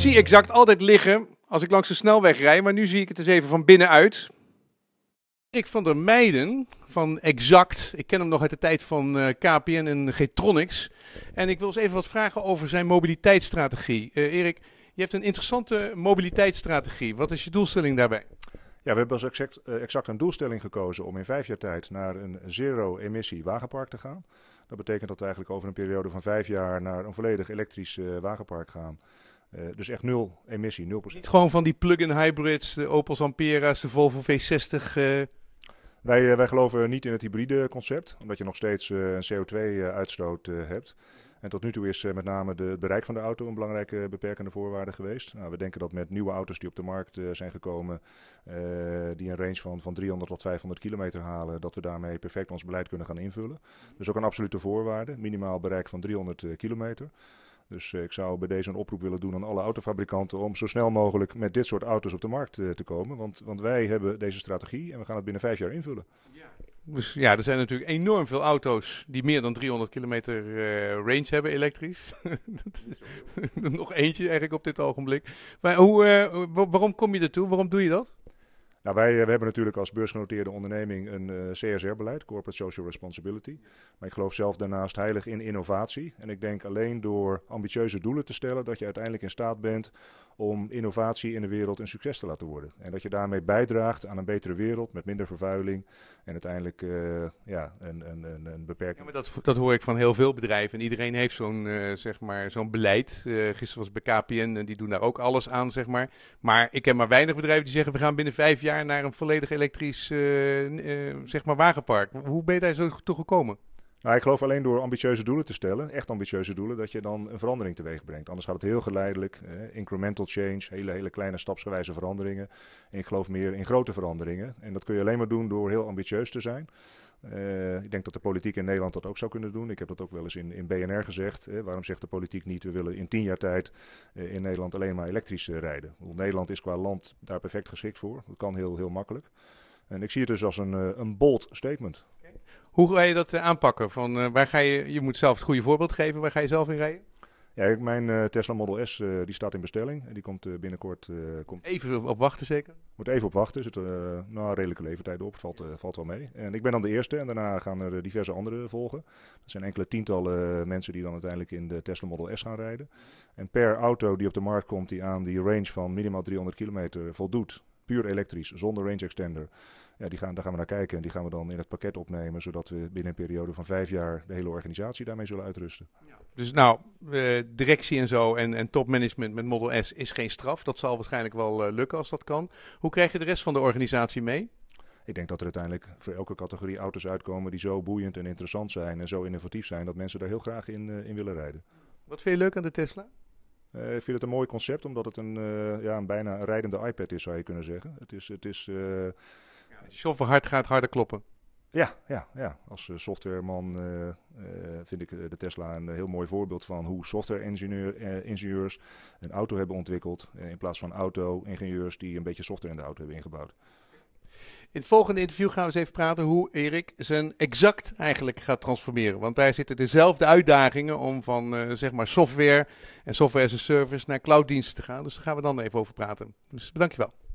zie exact altijd liggen als ik langs de snelweg rij, maar nu zie ik het eens even van binnenuit. Ik van der Meijden van Exact. Ik ken hem nog uit de tijd van uh, eh, KPN en Getronics, En ik wil eens even wat vragen over zijn mobiliteitsstrategie. Eh, Erik, je hebt een interessante mobiliteitsstrategie. Wat is je doelstelling daarbij? Ja, we hebben als eh, exact een doelstelling gekozen om in vijf jaar tijd naar een zero-emissie wagenpark te gaan. Dat betekent dat we eigenlijk over een periode van vijf jaar naar een volledig elektrisch wagenpark gaan. Eh, dus echt nul emissie, 0%. Niet gewoon van die plug-in hybrids, de Opel Ampera's, de Volvo V60. Eh? Wij, eh, wij geloven niet in het hybride concept, omdat je nog steeds een CO2-uitstoot hebt. En tot nu toe is met name de, het bereik van de auto een belangrijke beperkende voorwaarde geweest. Nou, we denken dat met nieuwe auto's die op de markt zijn gekomen, die een range van, van 300 tot 500 kilometer halen, dat we daarmee perfect ons beleid kunnen gaan invullen. Dus ook een absolute voorwaarde, minimaal bereik van 300 kilometer. Dus eh, ik zou bij deze een oproep willen doen aan alle autofabrikanten om zo snel mogelijk met dit soort auto's op de markt eh, te komen. Want, want wij hebben deze strategie en we gaan het binnen vijf jaar invullen. Ja. Dus ja, er zijn natuurlijk enorm veel auto's die meer dan 300 kilometer eh, range hebben elektrisch. nog eentje eigenlijk op dit ogenblik. Maar hoe, waarom kom je ertoe? Waarom doe je dat? Nou, wij eh, hebben natuurlijk als beursgenoteerde onderneming een eh, CSR-beleid, Corporate Social Responsibility. Maar ik geloof zelf daarnaast heilig in innovatie. En ik denk alleen door ambitieuze doelen te stellen dat je uiteindelijk in staat bent om innovatie in de wereld een succes te laten worden. En dat je daarmee bijdraagt aan een betere wereld met minder vervuiling en uiteindelijk eh, ja, een, een, een, beperking. dat, dat hoor ik van heel veel bedrijven en iedereen heeft zo'n eh, zeg maar, zo'n beleid. Uh, gisteren was bij KPN en die doen daar ook alles aan, zeg maar. Maar ik heb maar weinig bedrijven die zeggen we gaan binnen vijf jaar naar een volledig elektrisch zeg maar, wagenpark. Hoe ben je daar zo toe gekomen? Nou, ik geloof alleen door ambitieuze doelen te stellen, echt ambitieuze doelen, dat je dan een verandering teweeg brengt. Anders gaat het heel geleidelijk, incremental change, hele, hele kleine stapsgewijze veranderingen. ik geloof meer in grote veranderingen. En dat kun je alleen maar doen door heel ambitieus te zijn. Eh, ik denk dat de politiek in Nederland dat ook zou kunnen doen. Ik heb dat ook wel eens in, in BNR gezegd. waarom zegt de politiek niet, we willen in tien jaar tijd eh, in Nederland alleen maar elektrisch eh, rijden? Want Nederland is qua land daar perfect geschikt voor. Dat kan heel, heel makkelijk. En ik zie het dus als een, een bold statement. Hoe ga je dat eh, aanpakken? Van, eh, waar ga je, je moet zelf het goede voorbeeld geven. Waar ga je zelf in rijden? Ja, mijn eh, Tesla Model S die staat in bestelling. En die komt binnenkort. komt... Even op wachten, zeker? Moet even op wachten. Zit er een nou, redelijke levertijd op. Valt, valt wel mee. En ik ben dan de eerste. En daarna gaan er diverse anderen volgen. Dat zijn enkele tientallen mensen die dan uiteindelijk in de Tesla Model S gaan rijden. En per auto die op de markt komt, die aan die range van minimaal 300 kilometer voldoet. Puur elektrisch, zonder range extender ja, die gaan, daar gaan we naar kijken en die gaan we dan in het pakket opnemen, zodat we binnen een periode van vijf jaar de hele organisatie daarmee zullen uitrusten. Ja. Dus nou, eh, directie en zo en, en topmanagement met Model S is geen straf. Dat zal waarschijnlijk wel eh, lukken als dat kan. Hoe krijg je de rest van de organisatie mee? Ik denk dat er uiteindelijk voor elke categorie auto's uitkomen die zo boeiend en interessant zijn en zo innovatief zijn dat mensen daar heel graag in, eh, in willen rijden. Wat vind je leuk aan de Tesla? Uh, ik vind het een mooi concept, omdat het een, ja, een bijna een rijdende iPad is, zou je kunnen zeggen. Het is, het is Shoffen hard gaat harder kloppen. Ja, ja, ja. als eh, softwareman eh, eh, vind ik de Tesla een heel mooi voorbeeld van hoe software-ingenieurs een auto hebben ontwikkeld. in plaats van auto-ingenieurs die een beetje software in de auto hebben ingebouwd. In het volgende interview gaan we eens even praten hoe Erik zijn exact eigenlijk gaat transformeren. Want daar zitten dezelfde uitdagingen om van zeg maar software en software as a service naar clouddiensten te gaan. Dus daar gaan we dan even over praten. Dus bedankt je wel.